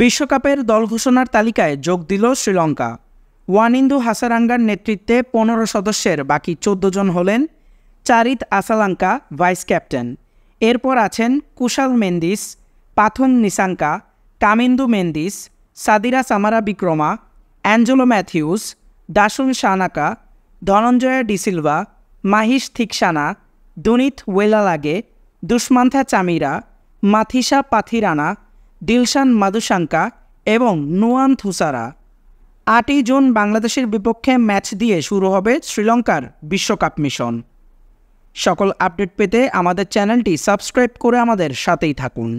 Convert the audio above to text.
বিশ্বকাপের দল ঘোষণার তালিকায় যোগ দিল শ্রীলঙ্কা ওয়ানিন্দু হাসারাঙ্গার নেতৃত্বে পনেরো সদস্যের বাকি চোদ্দ জন হলেন চারিত আসালাঙ্কা ভাইস ক্যাপ্টেন এরপর আছেন কুশাল মেন্দিস পাথুন নিসাঙ্কা কামিন্দু মেন্দিস সাদিরা সামারা বিক্রমা অ্যাঞ্জেলো ম্যাথিউস দাসুন সানাকা ধনঞ্জয়া ডিসিলভা মাহিশ থিকসানা দুনিত ওয়েলালাগে দুষ্মান্থা চামিরা মাথিসা পাথিরানা দিলশান মাদুশাঙ্কা এবং নুয়ান থুসারা আটই জুন বাংলাদেশের বিপক্ষে ম্যাচ দিয়ে শুরু হবে শ্রীলঙ্কার বিশ্বকাপ মিশন সকল আপডেট পেতে আমাদের চ্যানেলটি সাবস্ক্রাইব করে আমাদের সাথেই থাকুন